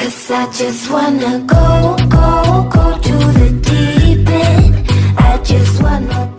Cause I just wanna go, go, go to the deep end I just wanna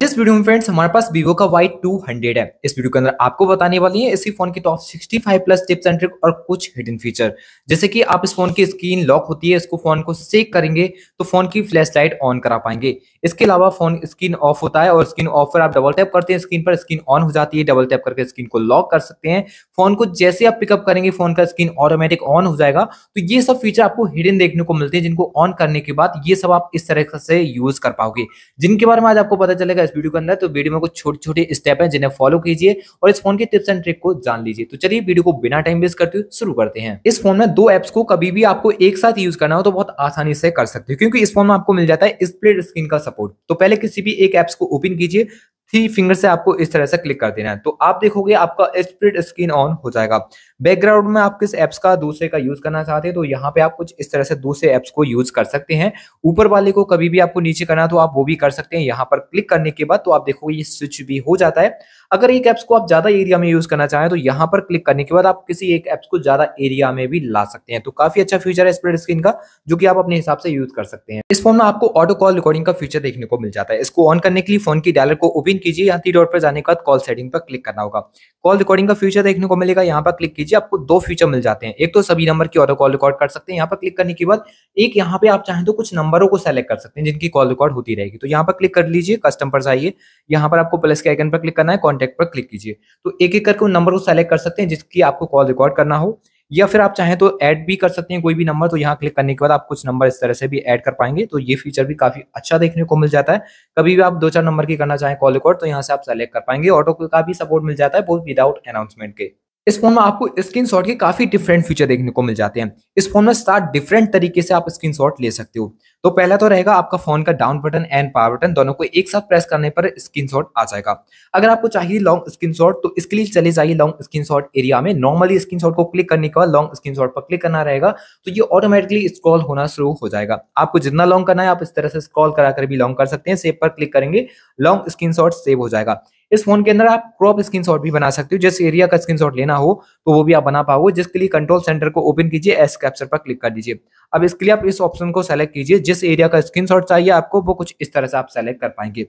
जिस video में friends हमारे पास Vivo का Y two hundred है इस वीडियो के अंदर आपको बताने वाली है इसी फोन की top five plus tips and trick और कुछ हिडन फीचर जैसे कि आप इस फोन की स्क्रीन लॉक होती है इसको फोन को सेक करेंगे तो फोन की फ्लैश लाइट ऑन करा पाएंगे इसके अलावा फोन स्क्रीन ऑफ होता है और स्क्रीन ऑफ पर आप डबल टैप करते हैं स्क्रीन पर स्क्रीन ऑन हो जाती है डबल टैप करके स्क्रीन को लॉक कर सकते हैं फोन को जैसे आप पिकअप करेंगे फोन का स्क्रीन ऑटोमेटिक ऑन हो जाएगा तो ये सब फीचर आपको हिडन देखने को मिलते हैं जिनको ऑन करने के बाद ये सब आप इस तरह से यूज कर पाओगे जिनके बारे में आज आपको पता चलेगा इस वीडियो के अंदर तो वीडियो में कुछ छोटे छोटे स्टेप है जिन्हें फॉलो कीजिए और इस फोन के टिप्स एंड ट्रिक को जान लीजिए तो चलिए वीडियो को बिना टाइम वेस्ट करते हुए शुरू करते हैं इस फोन में दो एप्स को कभी भी आपको एक साथ यूज करना हो तो बहुत आसानी से कर सकते हो क्योंकि इस फोन में आपको मिल जाता है स्प्लिट स्क्रीन का सपोर्ट तो पहले किसी भी एक एप्स को ओपन कीजिए थ्री फिंगर से आपको इस तरह से क्लिक कर देना है तो आप देखोगे आपका स्प्रिट स्क्रीन ऑन हो जाएगा बैकग्राउंड में आप किस एप्स का दूसरे का यूज करना चाहते हैं तो यहाँ पे आप कुछ इस तरह से दूसरे ऐप्स को यूज कर सकते हैं ऊपर वाले को कभी भी आपको नीचे करना तो आप वो भी कर सकते हैं यहाँ पर क्लिक करने के बाद तो आप देखोगे ये स्विच भी हो जाता है अगर एक ऐप्स को आप ज्यादा एरिया में यूज करना चाहें तो यहां पर क्लिक करने के बाद आप किसी एक ऐप्स को ज्यादा एरिया में भी ला सकते हैं तो काफी अच्छा फीचर है स्प्रेड स्क्रीन का जो कि आप अपने हिसाब से यूज कर सकते हैं इस फोन में आपको ऑटो कॉल रिकॉर्डिंग का फीचर देखने को मिल जाता है इसको ऑन करने के लिए फोन की डायलर को ओपन कीजिए या डॉट पर जाने के बाद कॉल सेटिंग पर क्लिक करना होगा कॉल रिकॉर्डिंग का फीचर देखने को मिलेगा यहाँ पर क्लिक कीजिए आपको दो फीचर मिल जाते हैं एक तो सभी नंबर की ऑटो कॉल रिकॉर्ड कर सकते हैं यहाँ पर क्लिक करने के बाद एक यहाँ पे आप चाहें तो कुछ नंबरों को सेलेक्ट कर सकते हैं जिनकी कॉल रिकॉर्ड होती रहेगी तो यहाँ पर क्लिक कर लीजिए कस्टम पर जाइए यहाँ पर आपको प्लस के आइकन पर क्लिक करना है कॉन्टैक्ट पर क्लिक कीजिए तो एक एक करके उन नंबर को सेलेक्ट कर सकते हैं जिसकी आपको कॉल रिकॉर्ड करना हो या फिर आप चाहें तो ऐड भी कर सकते हैं कोई भी नंबर तो यहाँ क्लिक करने के बाद आप कुछ नंबर इस तरह से भी ऐड कर पाएंगे तो ये फीचर भी काफी अच्छा देखने को मिल जाता है कभी भी आप दो चार नंबर की करना चाहें कॉल रिकॉर्ड तो यहाँ से आप सेलेक्ट कर पाएंगे ऑटो का भी सपोर्ट मिल जाता है वो विदाउट अनाउंसमेंट के इस फोन में आपको स्क्रीन के काफी डिफरेंट फीचर देखने को मिल जाते हैं इस फोन में सात डिफरेंट तरीके से आप स्क्रीन ले सकते हो तो पहला तो रहेगा आपका फोन का down button and power button दोनों को एक साथ प्रेस करने पर स्क्रीन आ जाएगा अगर आपको चाहिए लॉन्ग स्क्रीन तो इसके लिए चले जाइए लॉन्ग स्क्रीन एरिया में नॉर्मली स्क्रीन को क्लिक करने के बाद लॉन्ग स्क्रीन पर क्लिक करना रहेगा तो ये ऑटोमेटिकली स्क्रॉल होना शुरू हो जाएगा आपको जितना लॉन्ग करना है आप इस तरह से स्क्रॉल करा कर भी लॉन्ग कर सकते हैं सेव पर क्लिक करेंगे लॉन्ग स्क्रीन सेव हो जाएगा इस फोन के अंदर आप क्रॉप स्क्रीन भी बना सकते हो जिस एरिया का स्क्रीन लेना हो तो वो भी आप बना पाओगे जिसके लिए कंट्रोल सेंटर को ओपन कीजिए एस कैप्चर पर क्लिक कर दीजिए अब इसके लिए आप इस ऑप्शन को सेलेक्ट कीजिए जिस एरिया का स्क्रीन चाहिए आपको वो कुछ इस तरह से आप सेलेक्ट कर पाएंगे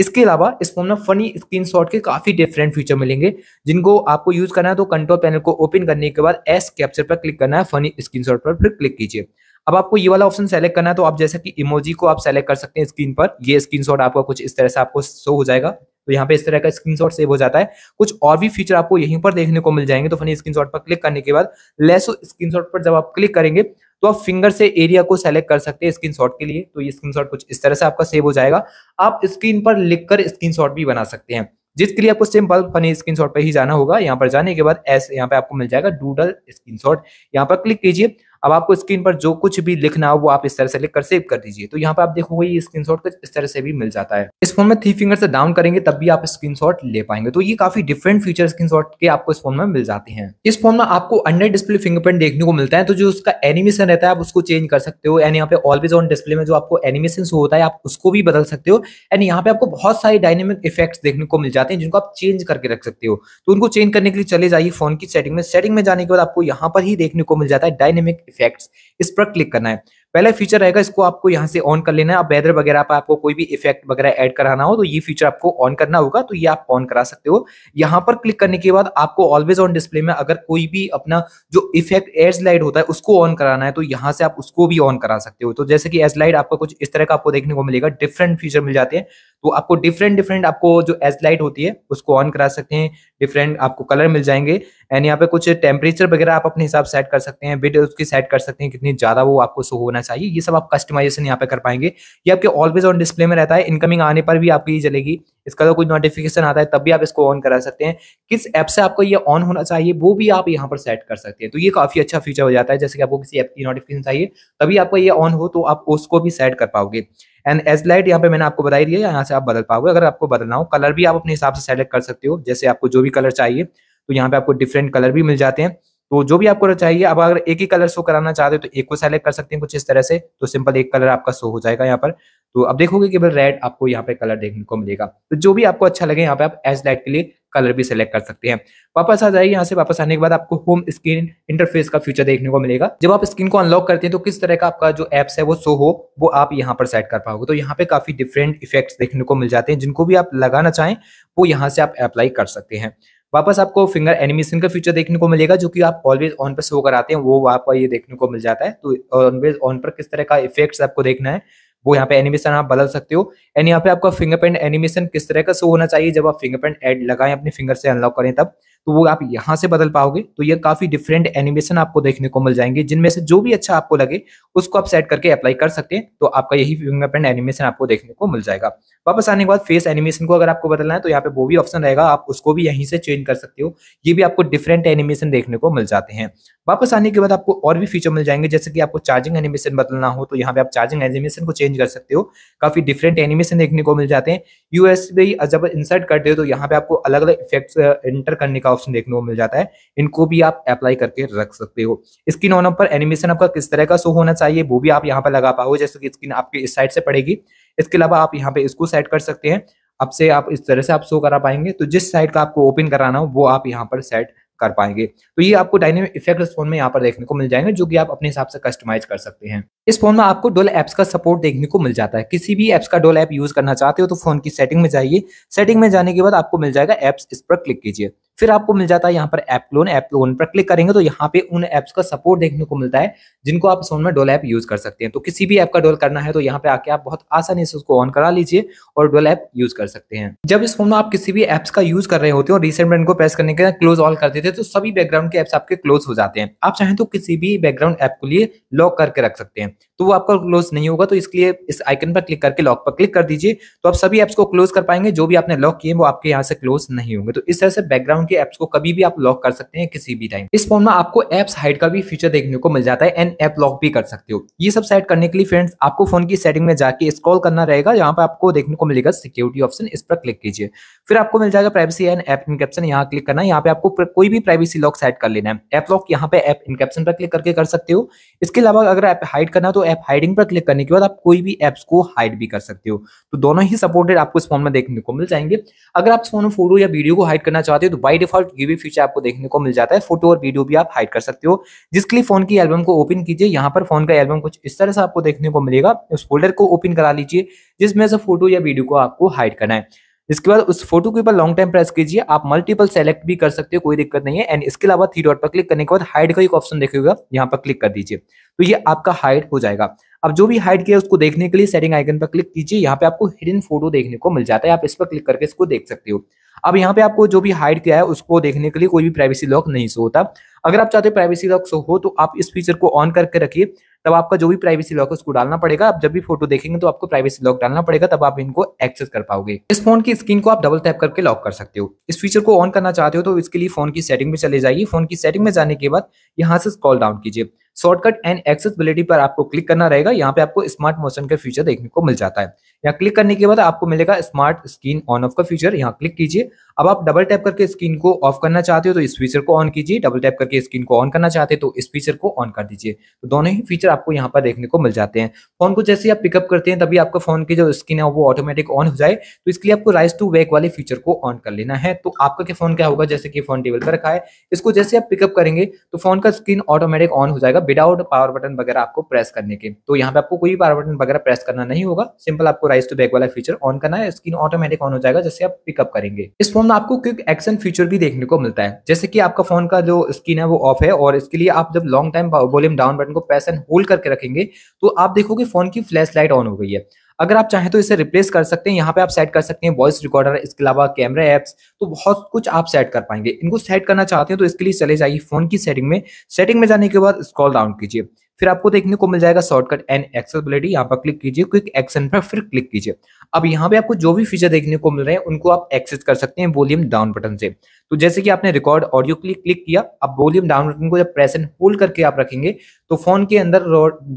इसके अलावा इस फोन में फनी शॉट के काफी डिफरेंट फीचर मिलेंगे जिनको आपको यूज करना है तो कंट्रोल पैनल को ओपन करने के बाद एस कैप्चर पर क्लिक करना है फनी शॉट पर फिर क्लिक कीजिए अब आपको ये वाला ऑप्शन सेलेक्ट करना है तो आप जैसा कि इमोजी को आप सेलेक्ट कर सकते हैं स्क्रीन पर ये शॉट आपका कुछ इस तरह से आपको शो हो जाएगा तो यहाँ पे इस तरह का स्क्रीनशॉट सेव हो जाता है कुछ और भी फीचर आपको यहीं पर देखने को मिल जाएंगे तो फनी स्क्रीनशॉट पर क्लिक करने के बाद लेसो शॉट पर जब आप क्लिक करेंगे तो आप फिंगर से एरिया को सेलेक्ट कर सकते हैं शॉट के लिए तो ये शॉट कुछ इस तरह से आपका सेव हो जाएगा आप स्क्रीन पर लिखकर शॉट भी बना सकते हैं जिसके लिए आपको सिंपल फनी शॉट पर ही जाना होगा यहाँ पर जाने के बाद ऐसे यहाँ पे आपको मिल जाएगा डूडल शॉट यहाँ पर क्लिक कीजिए अब आपको स्क्रीन पर जो कुछ भी लिखना हो वो आप इस तरह से लिख कर सेव कर दीजिए तो यहाँ पर आप देखोगे ये स्क्रीन कुछ इस तरह से भी मिल जाता है इस फोन में थ्री फिंगर से डाउन करेंगे तब भी आप स्क्रीन ले पाएंगे तो ये काफी डिफरेंट फीचर स्क्रीन के आपको इस फोन में मिल जाते हैं इस फोन में आपको अंडर डिस्प्ले फिंगरप्रिंट देखने को मिलता है तो जो उसका एनिमेशन रहता है आप उसको चेंज कर सकते हो एंड यहाँ पे ऑलवेज ऑन डिस्प्ले में जो आपको एनिमेशन होता है आप उसको भी बदल सकते हो एंड यहाँ पे आपको बहुत सारे डायनेमिक इफेक्ट्स देखने को मिल जाते हैं जिनको आप चेंज करके रख सकते हो तो उनको चेंज करने के लिए चले जाइए फोन की सेटिंग में सेटिंग में जाने के बाद आपको यहाँ पर ही देखने को मिल जाता है डायनेमिक इफेक्ट इस पर क्लिक करना है पहला फीचर रहेगा इसको आपको यहाँ से ऑन कर लेना है अब वेदर वगैरह पर आपको कोई भी इफेक्ट वगैरह ऐड कराना हो तो ये फीचर आपको ऑन करना होगा तो ये आप ऑन करा सकते हो यहाँ पर क्लिक करने के बाद आपको ऑलवेज ऑन डिस्प्ले में अगर कोई भी अपना जो इफेक्ट एज लाइट होता है उसको ऑन कराना है तो यहाँ से आप उसको भी ऑन करा सकते हो तो जैसे कि एज लाइट आपको कुछ इस तरह का आपको देखने को मिलेगा डिफरेंट फीचर मिल जाते हैं तो आपको डिफरेंट डिफरेंट आपको जो एज लाइट होती है उसको ऑन करा सकते हैं डिफरेंट आपको कलर मिल जाएंगे एंड यहाँ पे कुछ टेम्परेचर वगैरह आप अपने हिसाब सेट कर सकते हैं बिट उसकी सेट कर सकते हैं कितनी ज्यादा वो आपको शो होना चाहिए ये सब आप कस्टमाइजेशन यहाँ पे कर पाएंगे ये आपके ऑलवेज ऑन डिस्प्ले में रहता है इनकमिंग आने पर भी आपकी चलेगी इसका तो कुछ नोटिफिकेशन आता है तब भी आप इसको ऑन करा सकते हैं किस ऐप से आपको ये ऑन होना चाहिए वो भी आप यहाँ पर सेट कर सकते हैं तो ये काफी अच्छा फीचर हो जाता है जैसे कि आपको किसी ऐप की नोटिफिकेशन चाहिए तभी आपको ये ऑन हो तो आप उसको भी सेट कर पाओगे एंड एज लाइट यहाँ पे मैंने आपको बताई दिया यहाँ से आप बदल पाओगे अगर आपको बदलना हो कलर भी आप अपने हिसाब से सेलेक्ट कर सकते हो जैसे आपको जो भी कलर चाहिए तो यहाँ पे आपको डिफरेंट कलर भी मिल जाते हैं तो जो भी आपको चाहिए अब अगर एक ही कलर शो कराना चाहते हो तो एक को सेलेक्ट कर सकते हैं कुछ इस तरह से तो सिंपल एक कलर आपका शो हो जाएगा यहाँ पर तो अब देखोगे केवल रेड आपको यहाँ पे कलर देखने को मिलेगा तो जो भी आपको अच्छा लगे यहाँ पे आप एज लाइट के लिए कलर भी सिलेक्ट कर सकते हैं वापस आ जाइए यहाँ से वापस आने के बाद आपको होम स्क्रीन इंटरफेस का फ्यूचर देखने को मिलेगा जब आप स्क्रीन को अनलॉक करते हैं तो किस तरह का आपका जो एप्स है वो शो हो वो आप यहाँ पर सेट कर पाओगे तो यहाँ पे काफी डिफरेंट इफेक्ट देखने को मिल जाते हैं जिनको भी आप लगाना चाहें वो यहाँ से आप अप्लाई कर सकते हैं वापस आपको फिंगर एनिमेशन का फीचर देखने को मिलेगा जो कि आप ऑलवेज ऑन पर शो कराते हैं वो आपका ये देखने को मिल जाता है तो ऑलवेज ऑन पर किस तरह का इफेक्ट्स आपको देखना है वो यहाँ पे एनिमेशन आप बदल सकते हो एंड यहाँ पे आपका फिंगरप्रिंट एनिमेशन किस तरह का शो होना चाहिए जब आप फिंगरप्रिंट एड लगाएं अपने फिंगर से अनलॉक करें तब तो वो आप यहाँ से बदल पाओगे तो ये काफी डिफरेंट एनिमेशन आपको देखने को मिल जाएंगे जिनमें से जो भी अच्छा आपको लगे उसको आप सेट करके अप्लाई कर सकते हैं तो आपका यही फिंगरप्रिंट एनिमेशन आपको देखने को मिल जाएगा वापस आने के बाद फेस एनिमेशन को अगर आपको बदलना है तो यहाँ पे वो भी ऑप्शन रहेगा आप उसको भी यहीं से चेंज कर सकते हो ये भी आपको डिफरेंट एनिमेशन देखने को मिल जाते हैं वापस आने के बाद आपको और भी फीचर मिल जाएंगे जैसे कि आपको चार्जिंग एनिमेशन बदलना हो तो यहाँ पे आप चार्जिंग एनिमेशन को चेंज कर सकते हो काफी डिफरेंट एनिमेशन देखने को मिल जाते हैं यूएसबी जब इंसर्ट करते हो तो यहाँ पे आपको अलग अलग इफेक्ट एंटर करने का ऑप्शन देखने को मिल जाता है इनको भी आप अप्लाई करके रख सकते हो स्क्रीन ऑन पर एनिमेशन आपका किस तरह का शो होना चाहिए वो भी आप यहाँ पर लगा पाओ जैसे कि स्क्रीन आपकी इस साइड से पड़ेगी इसके अलावा आप यहाँ पे इसको सेट कर सकते हैं अब से आप इस तरह से आप शो करा पाएंगे तो जिस साइड का आपको ओपन कराना हो वो आप यहाँ पर सेट कर पाएंगे तो ये आपको डायनेमिक इफेक्ट फोन में यहाँ पर देखने को मिल जाएंगे जो कि आप अपने हिसाब से कस्टमाइज कर सकते हैं इस फोन में आपको डोल एप्स का सपोर्ट देखने को मिल जाता है किसी भी एप्स का डोल ऐप यूज करना चाहते हो तो फोन की सेटिंग में जाइए सेटिंग में जाने के बाद आपको मिल जाएगा एप्स इस पर क्लिक कीजिए फिर आपको मिल जाता है यहाँ पर एप लोन ऐप लोन पर क्लिक करेंगे तो यहाँ पे उन एप्स का सपोर्ट देखने को मिलता है जिनको आप सोन में डोल ऐप यूज कर सकते हैं तो किसी भी ऐप का डोल करना है तो यहाँ पे आके आप बहुत आसानी से उसको ऑन करा लीजिए और डोल ऐप यूज कर सकते हैं जब इस फोन में आप किसी भी एप्स का यूज कर रहे होते हैं और रिसेंट में इनको प्रेस करने के क्लोज ऑल करते थे तो सभी बैकग्राउंड के एप्स आपके क्लोज हो जाते हैं आप चाहें तो किसी भी बैकग्राउंड ऐप को लिए लॉक करके रख सकते हैं तो वो आपका क्लोज नहीं होगा तो इसलिए इस आइकन पर क्लिक करके लॉक पर क्लिक कर दीजिए तो आप सभी ऐप्स को क्लोज कर पाएंगे जो भी आपने लॉक किए वो आपके यहाँ से क्लोज नहीं होंगे तो इस तरह से बैकग्राउंड के एप्स को कभी भी आप लॉक कर सकते हैं किसी भी टाइम इस फोन में आपको एप्स हाइड का भी फीचर देखने को मिल जाता है एंड एप लॉक भी कर सकते हो ये सब सेट करने के लिए फ्रेंड्स आपको फोन की सेटिंग में जाके स्क्रॉल करना रहेगा यहाँ पर आपको देखने को मिलेगा सिक्योरिटी ऑप्शन इस पर क्लिक कीजिए फिर आपको मिल जाएगा प्राइवेसी एंड एप इनकेप्शन यहाँ क्लिक करना है यहाँ पे आपको कोई भी प्राइवेसी लॉक सेट कर लेना है एप लॉक यहाँ पे एप इनकेप्शन पर क्लिक करके कर सकते हो इसके अलावा अगर ऐप हाइड करना तो ऐप हाइडिंग पर क्लिक करने के बाद आप कोई भी एप्स को हाइड भी कर सकते हो तो दोनों ही सपोर्टेड आपको इस फोन में देखने को मिल जाएंगे अगर आप फोन फोटो या वीडियो को हाइड करना चाहते हो तो बाई बाई डिफॉल्ट ये भी फीचर आपको देखने को मिल जाता है फोटो और वीडियो भी आप हाइड कर सकते हो जिसके लिए फोन की एल्बम को ओपन कीजिए यहाँ पर फोन का एल्बम कुछ इस तरह से आपको देखने को मिलेगा उस फोल्डर को ओपन करा लीजिए जिसमें से फोटो या वीडियो को आपको हाइड करना है इसके बाद उस फोटो के ऊपर लॉन्ग टाइम प्रेस कीजिए आप मल्टीपल सेलेक्ट भी कर सकते हो कोई दिक्कत नहीं है एंड इसके अलावा थ्री डॉट पर क्लिक करने के बाद हाइड का एक ऑप्शन देखेगा यहाँ पर क्लिक कर दीजिए तो ये आपका हाइड हो जाएगा अब जो भी हाइड किया उसको देखने के लिए सेटिंग आइकन पर क्लिक कीजिए यहाँ पे आपको हिडन फोटो देखने को मिल जाता है आप इस पर क्लिक करके इसको देख सकते हो अब यहाँ पे आपको जो भी हाइड किया है उसको देखने के लिए कोई भी प्राइवेसी लॉक नहीं सो होता अगर आप चाहते हो प्राइवेसी लॉक सो हो तो आप इस फीचर को ऑन करके रखिए तब आपका जो भी प्राइवेसी लॉक है उसको डालना पड़ेगा आप जब भी फोटो देखेंगे तो आपको प्राइवेसी लॉक डालना पड़ेगा तब आप इनको एक्सेस कर पाओगे इस फोन की स्क्रीन को आप डबल टैप करके लॉक कर सकते हो इस फीचर को ऑन करना चाहते हो तो इसके लिए फोन की सेटिंग में चले जाइए फोन की सेटिंग में जाने के बाद यहाँ से कॉल डाउन कीजिए शॉर्टकट एंड एक्सेसिबिलिटी पर आपको क्लिक करना रहेगा यहाँ पे आपको स्मार्ट मोशन का फीचर देखने को मिल जाता है यहाँ क्लिक करने के बाद आपको मिलेगा स्मार्ट स्क्रीन ऑन ऑफ का फीचर यहाँ क्लिक कीजिए अब आप डबल टैप करके स्क्रीन को ऑफ करना चाहते हो तो इस फीचर को ऑन कीजिए डबल टैप करके स्क्रीन को ऑन करना चाहते हो तो इस फीचर को ऑन कर दीजिए तो दोनों ही फीचर आपको यहाँ पर देखने को मिल जाते हैं फोन को जैसे आप पिकअप करते हैं तभी आपका फोन की जो स्क्रीन है वो ऑटोमेटिक ऑन हो जाए तो इसके लिए आपको राइस टू वेक वाले फीचर को ऑन कर लेना है तो आपका क्या फोन क्या होगा जैसे कि फोन टेबल पर रखा है इसको जैसे आप पिकअप करेंगे तो फोन का स्क्रीन ऑटोमेटिक ऑन हो जाएगा विदाउट पावर बटन वगैरह आपको प्रेस करने के तो यहाँ पे आपको कोई पावर बटन वगैरह प्रेस करना नहीं होगा सिंपल आपको राइस टू बैक वाला फीचर ऑन करना है स्क्रीन ऑटोमेटिक ऑन हो जाएगा जैसे आप पिकअप करेंगे इस फोन इसमें आपको क्विक एक्शन फीचर भी देखने को मिलता है जैसे कि आपका फोन का जो स्क्रीन है वो ऑफ है और इसके लिए आप जब long time volume down button को पैस एंड होल्ड करके रखेंगे तो आप देखोगे फोन की फ्लैश लाइट ऑन हो गई है अगर आप चाहें तो इसे रिप्लेस कर सकते हैं यहाँ पे आप सेट कर सकते हैं वॉइस रिकॉर्डर इसके अलावा कैमरा एप्स तो बहुत कुछ आप सेट कर पाएंगे इनको सेट करना चाहते हैं तो इसके लिए चले जाइए फोन की सेटिंग में सेटिंग में जाने के बाद स्क्रॉल डाउन कीजिए फिर आपको देखने को मिल जाएगा शॉर्टकट एंड एक्सेसिबिलिटी यहाँ पर क्लिक कीजिए क्विक एक्शन पर फिर क्लिक कीजिए अब यहाँ पे आपको जो भी फीचर देखने को मिल रहे हैं उनको आप एक्सेस कर सकते हैं वॉल्यूम डाउन बटन से तो जैसे कि आपने रिकॉर्ड ऑडियो क्लिक क्लिक किया आप वॉल्यूम डाउन बटन को जब प्रेस एंड होल्ड करके आप रखेंगे तो फोन के अंदर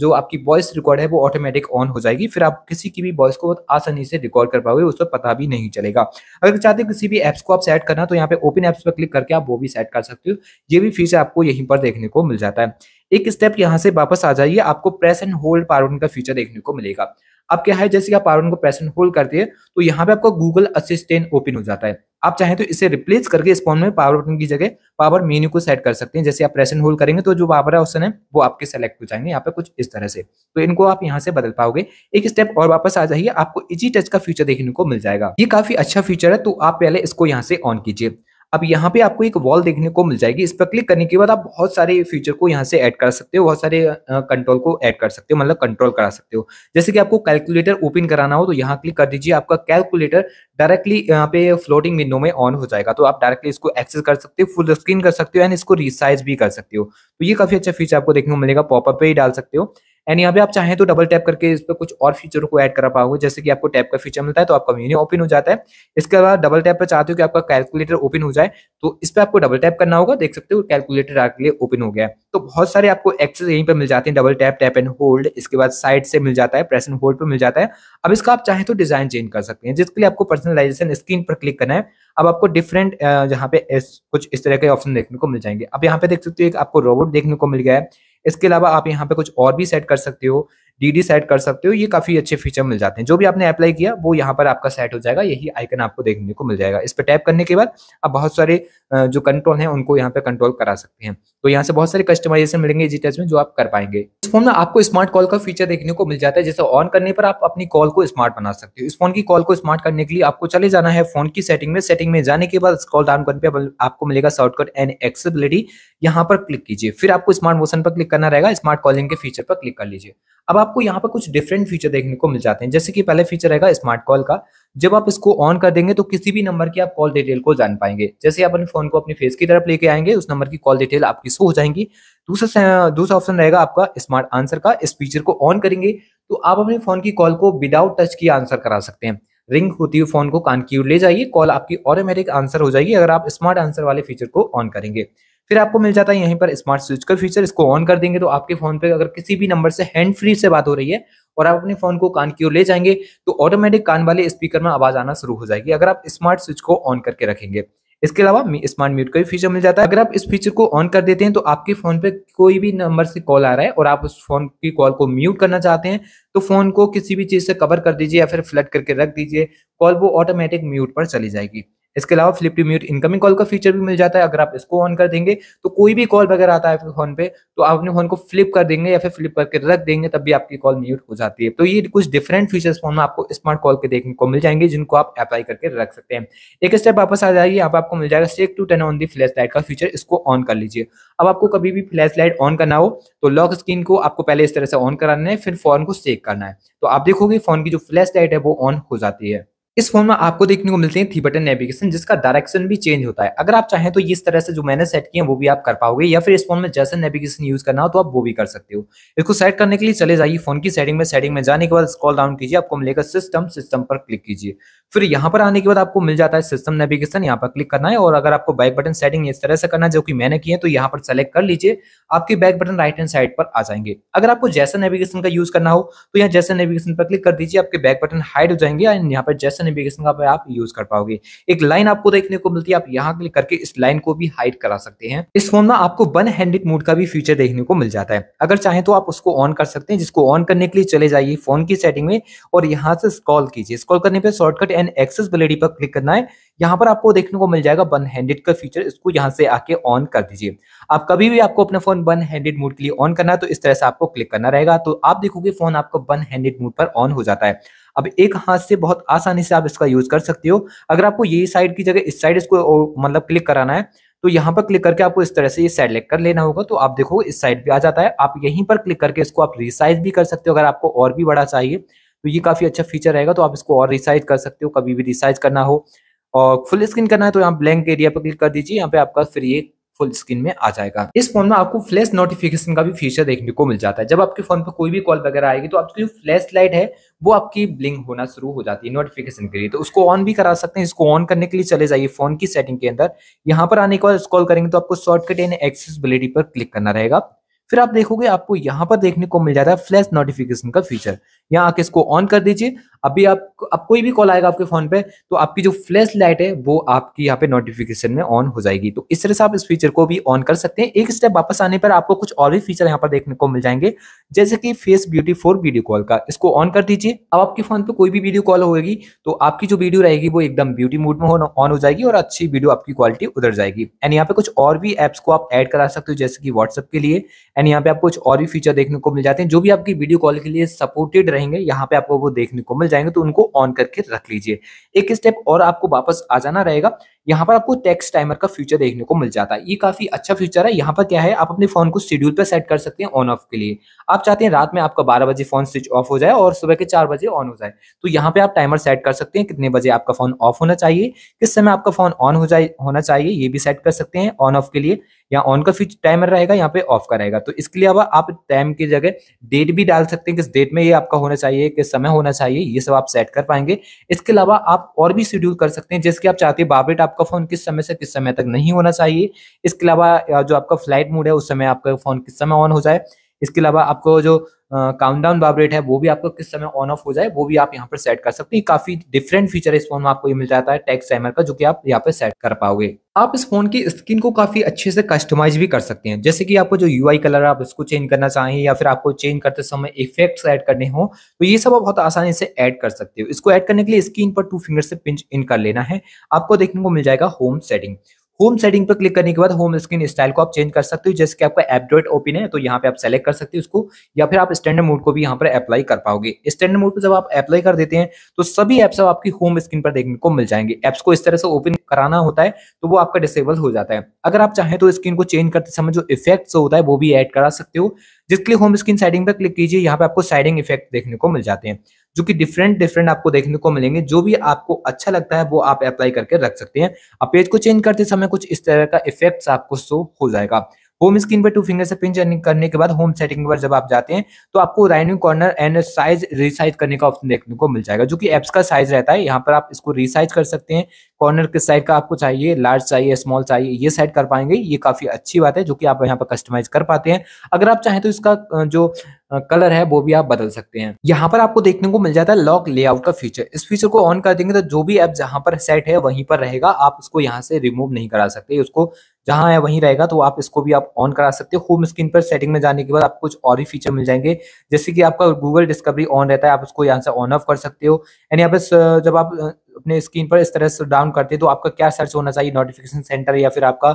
जो आपकी वॉइस रिकॉर्ड है वो ऑटोमेटिक ऑन हो जाएगी फिर आप किसी की भी वॉइस को बहुत आसानी से रिकॉर्ड कर पाओगे उस पर पता भी नहीं चलेगा अगर चाहते हो किसी भी एप्स को आप सेट करना तो यहाँ पे ओपन एप्स पर क्लिक करके आप वो भी सेट कर सकते हो ये भी फीचर आपको यहीं पर देखने को मिल जाता है एक स्टेप यहाँ से वापस आ जाइए आपको प्रेस एंड होल्ड पार्टन का फीचर देखने को मिलेगा आप क्या है जैसे आप पावर को प्रेसेंट होल्ड करते हैं तो यहाँ पे आपका गूगल असिस्टेंट ओपन हो जाता है आप चाहें तो इसे रिप्लेस करके इस फोन में पावर बटन की जगह पावर मेन्यू को सेट कर सकते हैं जैसे आप प्रेसेंट होल्ड करेंगे तो जो पावर ऑप्शन है वो आपके सेलेक्ट हो जाएंगे यहाँ पे कुछ इस तरह से तो इनको आप यहाँ से बदल पाओगे एक स्टेप और वापस आ जाइए आपको इजी टच का फीचर देखने को मिल जाएगा ये काफी अच्छा फीचर है तो आप पहले इसको यहाँ से ऑन कीजिए अब यहाँ पे आपको एक वॉल देखने को मिल जाएगी इस पर क्लिक करने के बाद आप बहुत सारे फीचर को यहाँ से ऐड कर सकते हो बहुत सारे कंट्रोल को ऐड कर सकते हो मतलब कंट्रोल करा सकते हो जैसे कि आपको कैलकुलेटर ओपन कराना हो तो यहाँ क्लिक कर दीजिए आपका कैलकुलेटर डायरेक्टली यहाँ पे फ्लोटिंग विंडो में ऑन हो जाएगा तो आप डायरेक्टली इसको एक्सेस कर सकते हो फुल स्क्रीन कर सकते हो एंड इसको रिसाइज भी कर सकते हो तो ये काफी अच्छा फीचर आपको देखने को मिलेगा पॉपअप पे ही डाल सकते हो एंड यहाँ पे आप चाहें तो डबल टैप करके इस पर कुछ और फीचर को ऐड करा पाओगे जैसे कि आपको टैप का फीचर मिलता है तो आपका मेन्यू ओपन हो जाता है इसके अलावा डबल टैप पर चाहते हो कि आपका कैलकुलेटर ओपन हो जाए तो इस पर आपको डबल टैप करना होगा देख सकते हो कैलकुलेटर आपके लिए ओपन हो गया है तो बहुत सारे आपको एक्सेस यहीं पर मिल जाते हैं double tap tap and hold इसके बाद साइड से मिल जाता है प्रेस एंड होल्ड पर मिल जाता है अब इसका आप चाहें तो डिजाइन चेंज कर सकते हैं जिसके लिए आपको पर्सनलाइजेशन स्क्रीन पर क्लिक करना है अब आपको डिफरेंट यहाँ पे कुछ इस तरह के ऑप्शन देखने को मिल जाएंगे अब यहाँ पे देख सकते हो आपको रोबोट देखने को मिल गया है इसके अलावा आप यहाँ पे कुछ और भी सेट कर सकते हो डीडी सेट कर सकते हो ये काफी अच्छे फीचर मिल जाते हैं जो भी आपने अप्लाई किया वो यहाँ पर आपका सेट हो जाएगा यही आइकन आपको देखने को मिल जाएगा इस पर टैप करने के बाद आप बहुत सारे जो कंट्रोल है उनको यहाँ पे कंट्रोल करा सकते हैं तो यहाँ से बहुत सारे कस्टमाइजेशन मिलेंगे जी टच में जो आप कर पाएंगे इस फोन में आपको स्मार्ट कॉल का फीचर देखने को मिल जाता है जैसे ऑन करने पर आप अपनी कॉल को स्मार्ट बना सकते हो इस फोन की कॉल को स्मार्ट करने के लिए आपको चले जाना है फोन की सेटिंग में सेटिंग में जाने के बाद कॉल डाउन करने पर आपको मिलेगा शॉर्टकट एंड एक्सेबिलिटी यहाँ पर क्लिक कीजिए फिर आपको स्मार्ट मोशन पर क्लिक करना रहेगा स्मार्ट कॉलिंग के फीचर पर क्लिक कर लीजिए अब आप आपको यहाँ पर कुछ डिफरेंट फीचर देखने को मिल जाते हैं जैसे कि पहले फीचर रहेगा स्मार्ट कॉल का जब आप इसको ऑन कर देंगे तो किसी भी नंबर की आप कॉल डिटेल को जान पाएंगे जैसे आप अपने फोन को अपनी फेस की तरफ लेके आएंगे उस नंबर की कॉल डिटेल आपकी शो हो जाएंगी दूसरा दूसरा ऑप्शन रहेगा आपका स्मार्ट आंसर का इस फीचर को ऑन करेंगे तो आप अपने फोन की कॉल को विदाउट टच की आंसर करा सकते हैं रिंग होती हुई फोन को कान की ओर ले जाइए कॉल आपकी ऑटोमेटिक आंसर हो जाएगी अगर आप स्मार्ट आंसर वाले फीचर को ऑन करेंगे फिर आपको मिल जाता है यहीं पर स्मार्ट स्विच का फीचर इसको ऑन कर देंगे तो आपके फोन पे अगर किसी भी नंबर से हैंड फ्री से बात हो रही है और आप अपने फोन को कान की ओर ले जाएंगे तो ऑटोमेटिक कान वाले स्पीकर में आवाज आना शुरू हो जाएगी अगर आप स्मार्ट स्विच को ऑन करके रखेंगे इसके अलावा स्मार्ट म्यूट का भी फीचर मिल जाता है अगर आप इस फीचर को ऑन कर देते हैं तो आपके फोन पे कोई भी नंबर से कॉल आ रहा है और आप उस फोन की कॉल को म्यूट करना चाहते हैं तो फोन को किसी भी चीज से कवर कर दीजिए या फिर फ्लट करके रख दीजिए कॉल वो ऑटोमेटिक म्यूट पर चली जाएगी इसके अलावा flip to mute incoming call का फीचर भी मिल जाता है अगर आप इसको ऑन कर देंगे तो कोई भी कॉल वगैरह आता है आपके फोन पे तो आप अपने फोन को फ्लिप कर देंगे या फिर फ्लिप करके रख देंगे तब भी आपकी कॉल म्यूट हो जाती है तो ये कुछ डिफरेंट फीचर्स फोन में आपको स्मार्ट कॉल के देखने को मिल जाएंगे जिनको आप अप्लाई करके रख सकते हैं एक स्टेप वापस आ जाइए आप आपको मिल जाएगा shake to turn on the flashlight का फीचर इसको ऑन कर लीजिए अब आपको कभी भी फ्लैश लाइट ऑन करना हो तो लॉक स्क्रीन को आपको पहले इस तरह से ऑन कराना है फिर फोन को सेक करना है तो आप देखोगे फोन की जो फ्लैश लाइट है वो ऑन हो जाती है इस फोन में आपको देखने को मिलते हैं थ्री बटन नेविगेशन जिसका डायरेक्शन भी चेंज होता है अगर आप चाहें तो इस तरह से जो मैंने सेट किया वो भी आप कर पाओगे या फिर इस फोन में जैसे नेविगेशन यूज करना हो तो आप वो भी कर सकते हो इसको सेट करने के लिए चले जाइए फोन की सेटिंग में सेटिंग में जाने के बाद स्कॉल डाउन कीजिए आपको मिलेगा सिस्टम सिस्टम पर क्लिक कीजिए फिर यहाँ पर आने के बाद आपको मिल जाता है सिस्टम नेविगेशन यहाँ पर क्लिक करना है और अगर आपको बैक बटन सेटिंग इस तरह से करना है जो कि मैंने किए तो यहाँ पर सेलेक्ट कर लीजिए आपके back button right hand side पर आ जाएंगे अगर आपको जैसा नेविगेशन का यूज करना हो तो यहाँ जैसे नेविगेशन पर क्लिक कर दीजिए आपके बैक बटन हाइड हो जाएंगे यहाँ पर जैसे ऐसा नेविगेशन का आप यूज कर पाओगे एक लाइन आपको देखने को मिलती है आप यहाँ क्लिक करके इस लाइन को भी हाइड करा सकते हैं इस फोन में आपको वन हैंडेड मोड का भी फीचर देखने को मिल जाता है अगर चाहे तो आप उसको ऑन कर सकते हैं जिसको ऑन करने के लिए चले जाइए फोन की सेटिंग में और यहाँ से स्कॉल कीजिए स्कॉल करने पर शॉर्टकट एंड एक्सेसबिलिटी पर क्लिक करना है यहाँ पर आपको देखने को मिल जाएगा वन हैंडेड का फीचर इसको यहाँ से आके ऑन कर दीजिए आप कभी भी आपको अपना फोन वन हैंडेड मोड के लिए ऑन करना है तो इस तरह से आपको क्लिक करना रहेगा तो आप देखोगे फोन आपको वन हैंडेड मोड पर ऑन हो जाता है अब एक हाथ से बहुत आसानी से आप इसका यूज कर सकते हो अगर आपको ये साइड की जगह इस साइड इसको मतलब क्लिक कराना है तो यहाँ पर क्लिक करके आपको इस तरह से ये सेलेक्ट कर लेना होगा तो आप देखो इस साइड भी आ जाता है आप यहीं पर क्लिक करके इसको आप रिसाइज भी कर सकते हो अगर आपको और भी बड़ा चाहिए तो ये काफी अच्छा फीचर रहेगा तो आप इसको और रिसाइज कर सकते हो कभी भी रिसाइज करना हो और फुल स्क्रीन करना है तो यहाँ ब्लैंक एरिया पर क्लिक कर दीजिए यहाँ पे आपका फिर ये फुल स्क्रीन में आ जाएगा इस फोन में आपको फ्लैश नोटिफिकेशन का भी फीचर देखने को मिल जाता है जब आपके फोन पर कोई भी कॉल वगैरह आएगी तो आपकी जो फ्लैश लाइट है वो आपकी ब्लिंक होना शुरू हो जाती है नोटिफिकेशन के लिए तो उसको ऑन भी करा सकते हैं इसको ऑन करने के लिए चले जाइए फोन की सेटिंग के अंदर यहाँ पर आने के बाद स्कॉल करेंगे तो आपको शॉर्टकट एंड एक्सेसिबिलिटी पर क्लिक करना रहेगा फिर आप देखोगे आपको यहाँ पर देखने को मिल जाता है फ्लैश नोटिफिकेशन का फीचर यहाँ आके इसको ऑन कर दीजिए अभी आप अब कोई भी कॉल आएगा आपके फोन पे तो आपकी जो फ्लैश लाइट है वो आपकी यहाँ पे नोटिफिकेशन में ऑन हो जाएगी तो इस तरह से आप इस फीचर को भी ऑन कर सकते हैं एक स्टेप वापस आने पर आपको कुछ और भी फीचर यहाँ पर देखने को मिल जाएंगे जैसे कि face beauty for video call का इसको ऑन कर दीजिए अब आपके फोन पर कोई भी वीडियो कॉल होगी तो आपकी जो वीडियो रहेगी वो एकदम ब्यूटी मोड में ऑन हो जाएगी और अच्छी वीडियो आपकी क्वालिटी उधर जाएगी एंड यहाँ पे कुछ और भी एप्स को आप एड करा सकते हो जैसे कि व्हाट्सएप के लिए एंड यहाँ पे आपको कुछ और भी फीचर देखने को मिल जाते हैं जो भी आपकी वीडियो कॉल के लिए सपोर्टेड रहेंगे यहाँ पे आपको वो देखने को मिल जाएंगे तो उनको ऑन करके रख लीजिए एक स्टेप और आपको वापस आ जाना रहेगा यहाँ पर आपको टेक्स टाइमर का फ्यूचर देखने को मिल जाता है ये काफी अच्छा फ्यूचर है यहाँ पर क्या है आप अपने फोन को शेड्यूल पर सेट कर सकते हैं ऑन ऑफ के लिए आप चाहते हैं रात में आपका बारह बजे फोन स्विच ऑफ हो जाए और सुबह के चार बजे ऑन हो जाए तो यहाँ पे आप टाइमर सेट कर सकते हैं कितने बजे आपका फोन ऑफ होना चाहिए किस समय आपका फोन ऑन हो जाए होना चाहिए ये भी सेट कर सकते हैं ऑन ऑफ के लिए या ऑन का फ्यूचर टाइमर रहेगा यहाँ पे ऑफ का रहेगा तो इसके लिए अब आप टाइम की जगह डेट भी डाल सकते हैं किस डेट में ये आपका होना चाहिए किस समय होना चाहिए ये सब आप सेट कर पाएंगे इसके अलावा आप और भी शेड्यूल कर सकते हैं जैसे आप चाहते हैं बाबेट आप आपका फोन किस समय से किस समय तक नहीं होना चाहिए इसके अलावा जो आपका फ्लाइट मूड है उस समय आपका फोन किस समय ऑन हो जाए इसके अलावा आपको जो काउंटडाउन बाब रेट है वो भी आपको किस समय ऑन ऑफ हो जाए वो भी आप यहाँ पर सेट कर सकते हैं काफी डिफरेंट फीचर इस फोन में आपको ये मिल जाता है टैक्स टाइमर का जो कि आप यहाँ पर सेट कर पाओगे आप इस फोन की स्क्रीन को काफी अच्छे से कस्टमाइज भी कर सकते हैं जैसे कि आपको जो यूआई कलर आप इसको चेंज करना चाहें या फिर आपको चेंज करते समय इफेक्ट्स ऐड करने हो तो ये सब आप बहुत आसानी से ऐड कर सकते हो इसको ऐड करने के लिए स्क्रीन पर टू फिंगर से पिंच इन कर लेना है आपको देखने को मिल जाएगा होम सेटिंग होम सेटिंग पर क्लिक करने के बाद होम स्क्रीन स्टाइल को आप चेंज कर सकते हो जैसे कि आपका एपड्रॉइड ओपन है तो यहाँ पे आप सेलेक्ट कर सकते हो उसको या फिर आप स्टैंडर्ड मोड को भी यहाँ पर अप्लाई कर पाओगे स्टैंडर्ड मोड पर जब आप अप्लाई कर देते हैं तो सभी एप्स आप आपकी होम स्क्रीन पर देखने को मिल जाएंगे एप्स को इस तरह से ओपन कराना होता है तो वो आपका डिसेबल हो जाता है अगर आप चाहें तो स्क्रीन को चेंज करते समय जो इफेक्ट होता है वो भी एड करा सकते हो जिसके लिए होम स्क्रीन साइडिंग पर क्लिक कीजिए यहाँ पे आपको साइडिंग इफेक्ट देखने को मिल जाते हैं जो कि डिफरेंट डिफरेंट आपको देखने को मिलेंगे जो भी आपको अच्छा लगता है वो आप अप्लाई करके रख सकते हैं आप पेज को चेंज करते समय कुछ इस तरह का इफेक्ट आपको शो हो जाएगा होम स्क्रीन पर टू फिंगर से पिन पिंच करने के बाद होम सेटिंग पर जब आप जाते हैं तो आपको rounding corner and size resize करने का ऑप्शन देखने को मिल जाएगा जो कि एप्स का साइज रहता है यहाँ पर आप इसको रिसाइज कर सकते हैं कॉर्नर किस साइड का आपको चाहिए लार्ज चाहिए स्मॉल चाहिए ये साइड कर पाएंगे ये काफी अच्छी बात है जो कि आप यहाँ पर कस्टमाइज कर पाते हैं अगर आप चाहें तो इसका जो कलर है वो भी आप बदल सकते हैं यहाँ पर आपको देखने को मिल जाता है लॉक लेआउट का फीचर इस फीचर को ऑन कर देंगे तो जो भी ऐप जहां पर सेट है वहीं पर रहेगा आप उसको यहाँ से रिमूव नहीं करा सकते उसको जहां है वहीं रहेगा तो आप इसको भी आप ऑन करा सकते हो होम स्क्रीन पर सेटिंग में जाने के बाद आपको कुछ और भी फीचर मिल जाएंगे जैसे कि आपका गूगल डिस्कवरी ऑन रहता है आप उसको यहाँ से ऑन ऑफ कर सकते हो यानी आप जब आप अपने स्क्रीन पर इस तरह से डाउन करते हैं तो आपका क्या सर्च होना चाहिए नोटिफिकेशन सेंटर या फिर आपका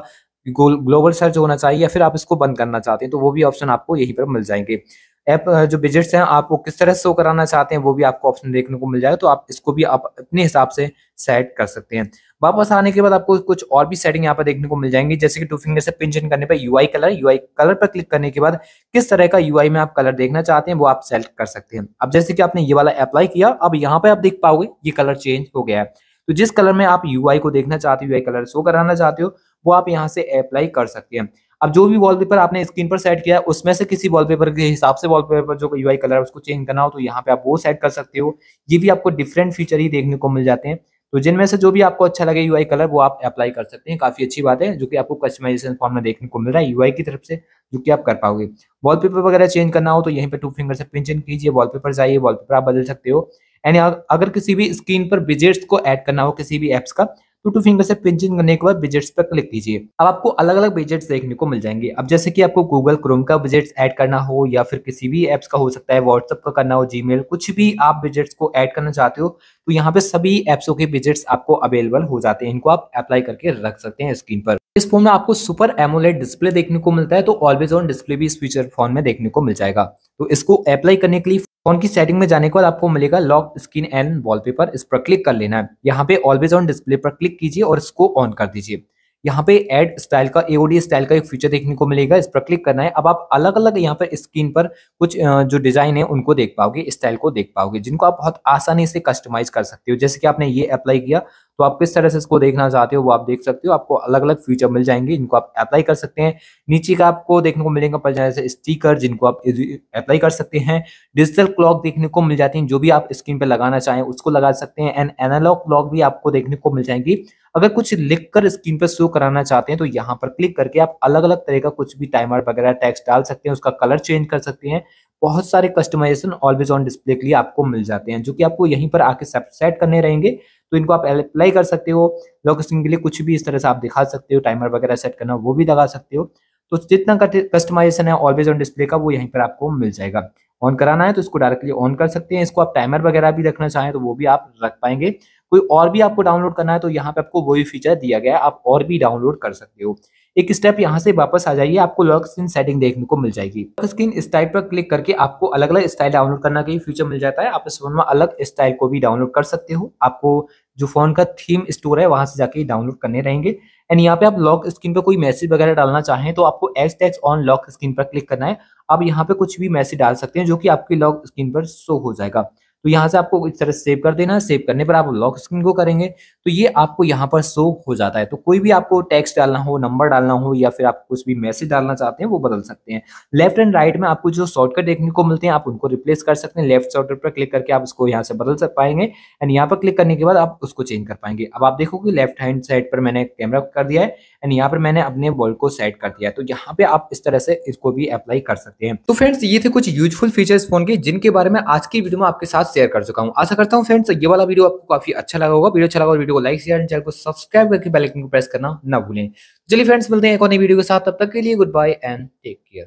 ग्लोबल सर्च होना चाहिए या फिर आप इसको बंद करना चाहते हैं तो वो भी ऑप्शन आपको यहीं पर मिल जाएंगे ऐप जो विजिट्स हैं आप वो किस तरह से शो कराना चाहते हैं वो भी आपको ऑप्शन देखने को मिल जाएगा तो आप इसको भी आप अपने हिसाब से सेट कर सकते हैं वापस आने के बाद आपको कुछ और भी सेटिंग यहाँ पर देखने को मिल जाएंगी जैसे कि टू फिंगर से पिंच इन करने पर यूआई कलर यूआई कलर पर क्लिक करने के बाद किस तरह का यूआई में आप कलर देखना चाहते हैं वो आप सेलेक्ट कर सकते हैं अब जैसे कि आपने ये वाला अप्लाई किया अब यहाँ पे आप देख पाओगे ये कलर चेंज हो गया है तो जिस कलर में आप यूआई को देखना चाहते हो यूआई कलर शो कराना चाहते हो वो आप यहाँ से अप्लाई कर सकते हैं अब जो भी वॉलपेपर आपने स्क्रीन पर सेट किया है उसमें से किसी वॉलपेपर के हिसाब से वॉलपेपर जो यूआई कलर है उसको चेंज करना हो तो यहाँ पे आप वो सेट कर सकते हो ये भी आपको डिफरेंट फीचर ही देखने को मिल जाते हैं तो जिनमें से जो भी आपको अच्छा लगे यूआई कलर वो आप अप्लाई कर सकते हैं काफी अच्छी बात है जो कि आपको कस्टमाइजेशन फॉर्म में देखने को मिल रहा है यूआई की तरफ से जो कि आप कर पाओगे वॉलपेपर वगैरह चेंज करना हो तो यहीं पे टू फिंगर से पिंच इन कीजिए वॉलपेपर जाइए वॉलपेपर आप बदल सकते हो एंड अगर किसी भी स्क्रीन पर विजेट्स को ऐड करना हो किसी भी एप्स का टू टू फिंगर से पिंचिंग करने के बाद बजट पर क्लिक कीजिए अब आपको अलग अलग बजट देखने को मिल जाएंगे अब जैसे कि आपको गूगल क्रोम का बजट ऐड करना हो या फिर किसी भी एप्स का हो सकता है व्हाट्सअप का करना हो जीमेल कुछ भी आप विजेट्स को ऐड करना चाहते हो तो यहाँ पे सभी एप्सों के बजट आपको अवेलेबल हो जाते हैं इनको आप अप्लाई करके रख सकते हैं स्क्रीन पर इस फोन में आपको सुपर एमोलेट डिस्प्ले देखने को मिलता है तो ऑलवेज ऑन डिस्प्ले भी इस फीचर फोन में देखने को मिल जाएगा तो इसको अप्लाई करने के लिए फोन की सेटिंग में जाने के बाद आपको मिलेगा लॉक स्क्रीन एंड वॉलपेपर इस पर क्लिक कर लेना है यहाँ पे ऑलवेज ऑन डिस्प्ले पर क्लिक कीजिए और इसको ऑन कर दीजिए यहाँ पे एड स्टाइल का एओडी स्टाइल का एक फीचर देखने को मिलेगा इस पर क्लिक करना है अब आप अलग अलग यहाँ पर स्क्रीन पर कुछ जो डिजाइन है उनको देख पाओगे स्टाइल को देख पाओगे जिनको आप बहुत आसानी से कस्टमाइज कर सकते हो जैसे कि आपने ये अप्लाई किया तो आप किस तरह से इसको देखना चाहते हो वो आप देख सकते हो आपको अलग अलग फीचर मिल जाएंगे इनको आप अप्लाई कर सकते हैं नीचे का आपको देखने को मिलेगा पर जैसे स्टीकर जिनको आप अप्लाई कर सकते हैं डिजिटल क्लॉक देखने को मिल जाती है जो भी आप स्क्रीन पर लगाना चाहें उसको लगा सकते हैं एंड एनालॉग क्लॉक भी आपको देखने को मिल जाएंगी अगर कुछ लिख कर स्क्रीन पर शो कराना चाहते हैं तो यहाँ पर क्लिक करके आप अलग अलग तरह का कुछ भी टाइमर वगैरह टैक्स डाल सकते हैं उसका कलर चेंज कर सकते हैं बहुत सारे कस्टमाइजेशन ऑलवेज ऑन डिस्प्ले के लिए आपको मिल जाते हैं जो कि आपको यहीं पर आके सेट करने रहेंगे तो इनको आप अप्लाई कर सकते हो लॉक स्क्रीन के लिए कुछ भी इस तरह से आप दिखा सकते हो टाइमर वगैरह सेट करना वो भी लगा सकते हो तो जितना कस्टमाइजेशन है ऑलवेज ऑन डिस्प्ले का वो यहीं पर आपको मिल जाएगा ऑन कराना है तो इसको डायरेक्टली ऑन कर सकते हैं इसको आप टाइमर वगैरह भी रखना चाहें तो वो भी आप रख पाएंगे कोई और भी आपको डाउनलोड करना है तो यहाँ पे आपको वही फीचर दिया गया है आप और भी डाउनलोड कर सकते हो एक स्टेप यहाँ से वापस आ जाइए आपको लॉक स्क्रीन सेटिंग देखने को मिल जाएगी लॉक स्क्रीन स्टाइल पर क्लिक करके आपको अलग अलग स्टाइल डाउनलोड करना का फ्यूचर मिल जाता है आप इस फोन में अलग स्टाइल को भी डाउनलोड कर सकते हो आपको जो फोन का थीम स्टोर है वहां से जाके डाउनलोड करने रहेंगे एंड यहाँ पे आप लॉक स्क्रीन पर कोई मैसेज वगैरह डालना चाहें तो आपको X text on lock screen पर क्लिक करना है आप यहाँ पे कुछ भी मैसेज डाल सकते हैं जो कि आपकी लॉक स्क्रीन पर शो हो जाएगा तो यहाँ से आपको इस तरह सेव कर देना सेव करने पर आप लॉक स्क्रीन को करेंगे तो ये आपको यहाँ पर शो हो जाता है तो कोई भी आपको टेक्स्ट डालना हो नंबर डालना हो या फिर आप कुछ भी मैसेज डालना चाहते हैं वो बदल सकते हैं लेफ्ट एंड राइट में आपको जो शॉर्टकट देखने को मिलते हैं आप उनको रिप्लेस कर सकते हैं लेफ्ट शॉर्टकट पर क्लिक करके आप उसको यहाँ से बदल सक पाएंगे एंड यहाँ पर क्लिक करने के बाद आप उसको चेंज कर पाएंगे अब आप देखोगे लेफ्ट हैंड साइड पर मैंने कैमरा कर दिया है एंड यहाँ पर मैंने अपने बॉल को सेट कर दिया तो यहाँ पे आप इस तरह से इसको भी अप्लाई कर सकते हैं तो फ्रेंड्स ये थे कुछ यूजफुल फीचर्स फोन के जिनके बारे में आज की वीडियो में आपके साथ शेयर कर चुका हूँ आशा करता हूँ फ्रेंड्स ये वाला वीडियो आपको काफी अच्छा लगा होगा वीडियो अच्छा लगा वीडियो तो को लाइक शेयर चैनल को सब्सक्राइब करके बेलाइकन को प्रेस करना ना भूलें चलिए फ्रेंड्स मिलते हैं एक और नई वीडियो के साथ तब तक के लिए goodbye and take care